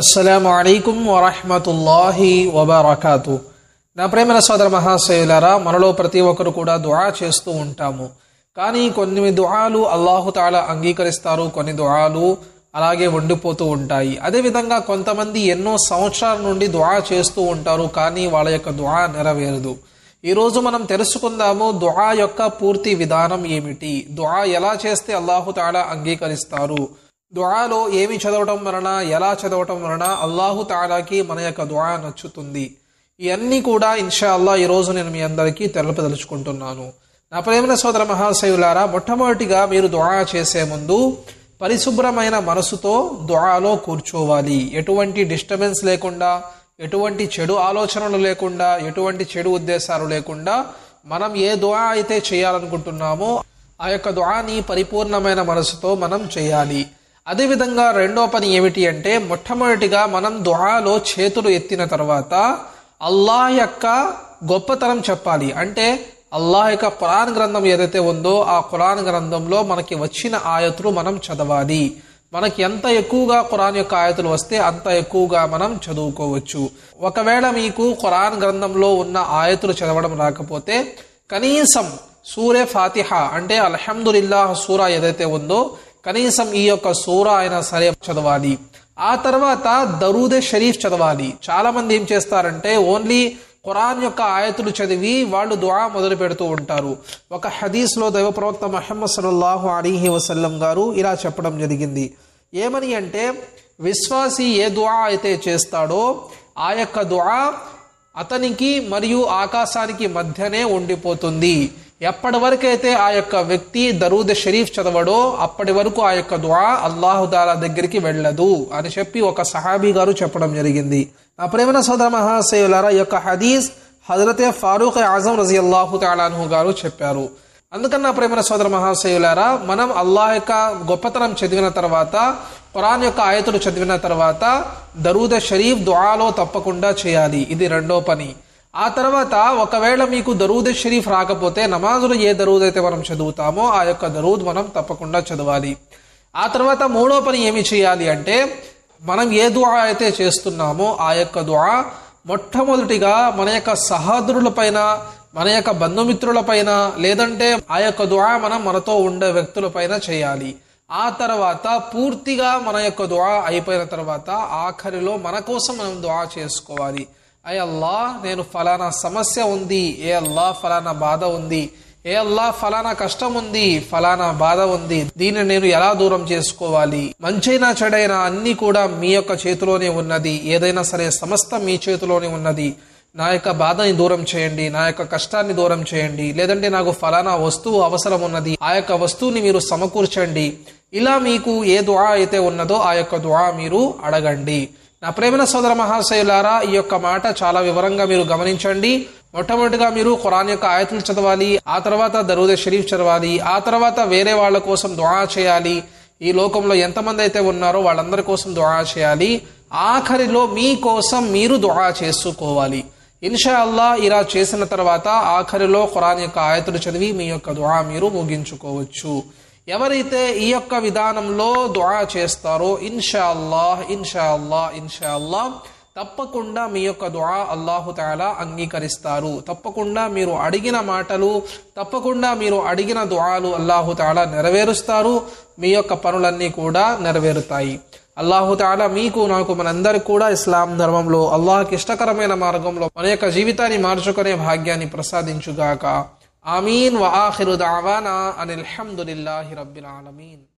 అస్సలం అయికుం వరహమతుల్లాహి వబర్కాతు నా ప్రేమల సోదర మహాశైలరా మనలో ప్రతి ఒక్కరు కూడా దుహా చేస్తూ ఉంటాము కానీ కొన్ని అల్లాహు తాళ అంగీకరిస్తారు కొన్ని దుహాలు అలాగే ఉండిపోతూ ఉంటాయి అదేవిధంగా కొంతమంది ఎన్నో సంవత్సరాల నుండి దుహా చేస్తూ ఉంటారు కానీ వాళ్ళ యొక్క దుహా నెరవేరదు ఈరోజు మనం తెలుసుకుందాము దుహా యొక్క పూర్తి విధానం ఏమిటి దుహా ఎలా చేస్తే అల్లాహు తాళ అంగీకరిస్తారు దుఆలో ఏమి చదవటం వలన ఎలా చదవటం వలన అల్లాహు తాలాకి మన యొక్క దుఆ నచ్చుతుంది ఇవన్నీ కూడా ఇన్షా అల్లా ఈరోజు నేను మీ అందరికీ తెలపదలుచుకుంటున్నాను నా ప్రేమన సోదర మహాశయులారా మొట్టమొదటిగా మీరు దుఆ చేసే ముందు పరిశుభ్రమైన మనసుతో దుఆలో కూర్చోవాలి ఎటువంటి డిస్టర్బెన్స్ లేకుండా ఎటువంటి చెడు ఆలోచనలు లేకుండా ఎటువంటి చెడు ఉద్దేశాలు లేకుండా మనం ఏ దుఆ అయితే చేయాలనుకుంటున్నామో ఆ యొక్క దుఆని పరిపూర్ణమైన మనసుతో మనం చేయాలి అదేవిధంగా రెండో పని ఏమిటి అంటే మొట్టమొదటిగా మనం దుహాలో చేతులు ఎత్తిన తర్వాత అల్లాహ్ యొక్క గొప్పతనం చెప్పాలి అంటే అల్లాహ్ యొక్క కురాన్ గ్రంథం ఏదైతే ఉందో ఆ కురాన్ గ్రంథంలో మనకి వచ్చిన ఆయతులు మనం చదవాలి మనకి ఎంత ఎక్కువగా ఖురాన్ యొక్క ఆయతులు వస్తే అంత ఎక్కువగా మనం చదువుకోవచ్చు ఒకవేళ మీకు ఖురాన్ గ్రంథంలో ఉన్న ఆయతులు చదవడం రాకపోతే కనీసం సూర్య ఫాతిహ అంటే అల్హమ్దుల్లాహ్ సూరా ఏదైతే ఉందో కనీసం ఈ యొక్క సూర అయినా సరే చదవాలి ఆ తర్వాత దరూదే షరీఫ్ చదవాలి చాలామంది ఏం చేస్తారంటే ఓన్లీ ఖురాన్ యొక్క ఆయతులు చదివి వాళ్ళు దువా మొదలు పెడుతూ ఉంటారు ఒక హదీస్లో దైవ ప్రవక్త మహమ్మద్ సల్లాహు అలీహి వసల్లం గారు ఇలా చెప్పడం జరిగింది ఏమని అంటే విశ్వాసి ఏ దువా అయితే చేస్తాడో ఆ యొక్క దువా అతనికి మరియు ఆకాశానికి మధ్యనే ఉండిపోతుంది ఎప్పటి వరకైతే ఆ యొక్క వ్యక్తి దరూద్ షరీఫ్ చదవడో అప్పటి వరకు ఆ యొక్క దువా అల్లాహుదాల దగ్గరికి వెళ్ళదు అని చెప్పి ఒక సహాబీ గారు చెప్పడం జరిగింది నా ప్రేమన సోదర మహాసేవులారా యొక్క హదీస్ హజరతే ఫారూక్ ఆజం రజీ అల్లాహు తాలాను గారు చెప్పారు అందుకని నా ప్రేమన సోదర మహాశయులారా మనం అల్లాహ్ యొక్క గొప్పతనం చదివిన తర్వాత ఖురాన్ యొక్క ఆయతులు చదివిన తర్వాత దరూద షరీఫ్ దుఆలో తప్పకుండా చేయాలి ఇది రెండో పని ఆ తర్వాత ఒకవేళ మీకు దరూద్ షరీఫ్ రాకపోతే నమాజులు ఏ దరూద్ అయితే మనం చదువుతామో ఆ యొక్క దరూద్ మనం తప్పకుండా చదవాలి ఆ తర్వాత మూడో పని ఏమి చేయాలి అంటే మనం ఏ దువా అయితే చేస్తున్నామో ఆ యొక్క దువా మొట్టమొదటిగా మన యొక్క సహోదరులపైన మన యొక్క బంధుమిత్రులపైన లేదంటే ఆ యొక్క దువా మనం మనతో ఉండే వ్యక్తులపైన చేయాలి ఆ తర్వాత పూర్తిగా మన యొక్క దువా అయిపోయిన తర్వాత ఆఖరిలో మన కోసం మనం దువా చేసుకోవాలి అయ్య అల్లా నేను ఫలానా సమస్య ఉంది ఏ అల్లా ఫలానా బాధ ఉంది ఏ అల్లా ఫలానా కష్టం ఉంది ఫలానా బాధ ఉంది దీన్ని నేను ఎలా దూరం చేసుకోవాలి మంచైనా చెడైనా అన్నీ కూడా మీ యొక్క చేతిలోనే ఉన్నది ఏదైనా సరే సమస్త మీ చేతిలోనే ఉన్నది నా యొక్క బాధని దూరం చేయండి నా యొక్క కష్టాన్ని దూరం చేయండి లేదంటే నాకు ఫలానా వస్తువు అవసరం ఉన్నది ఆ యొక్క వస్తువుని మీరు సమకూర్చండి ఇలా మీకు ఏ దువా అయితే ఉన్నదో ఆ యొక్క దువా మీరు అడగండి నా ప్రేమల సోదర మహాశయులారా ఈ యొక్క మాట చాలా వివరంగా మీరు గమనించండి మొట్టమొదటిగా మీరు ఖురాన్ యొక్క ఆయతులు చదవాలి ఆ తర్వాత దరూద షరీఫ్ చదవాలి ఆ తర్వాత వేరే వాళ్ళ కోసం దుహా చేయాలి ఈ లోకంలో ఎంతమంది అయితే ఉన్నారో వాళ్ళందరి కోసం దుహా చేయాలి ఆఖరిలో మీ కోసం మీరు దుహా చేసుకోవాలి ఇన్షా అల్లా ఇలా చేసిన తర్వాత ఆఖరిలో ఖురాన్ యొక్క ఆయతులు చదివి మీ యొక్క దుహా మీరు ముగించుకోవచ్చు ఎవరైతే ఈ యొక్క విధానంలో దుఆ చేస్తారో ఇన్షా అల్లాహ్ ఇన్షా అల్లాహ్ ఇన్షా అల్లాహ్ తప్పకుండా మీ యొక్క దుఆ అల్లాహు తాలా అంగీకరిస్తారు తప్పకుండా మీరు అడిగిన మాటలు తప్పకుండా మీరు అడిగిన దుఆలు అల్లాహు తాలా నెరవేరుస్తారు మీ యొక్క పనులన్నీ కూడా నెరవేరుతాయి అల్లాహు తాలా మీకు నాకు మనందరికి కూడా ఇస్లాం ధర్మంలో అల్లాహకి ఇష్టకరమైన మార్గంలో మన యొక్క జీవితాన్ని మార్చుకునే భాగ్యాన్ని ప్రసాదించుగాక آمین و آخر دعوانا ان الحمد للہ رب العالمین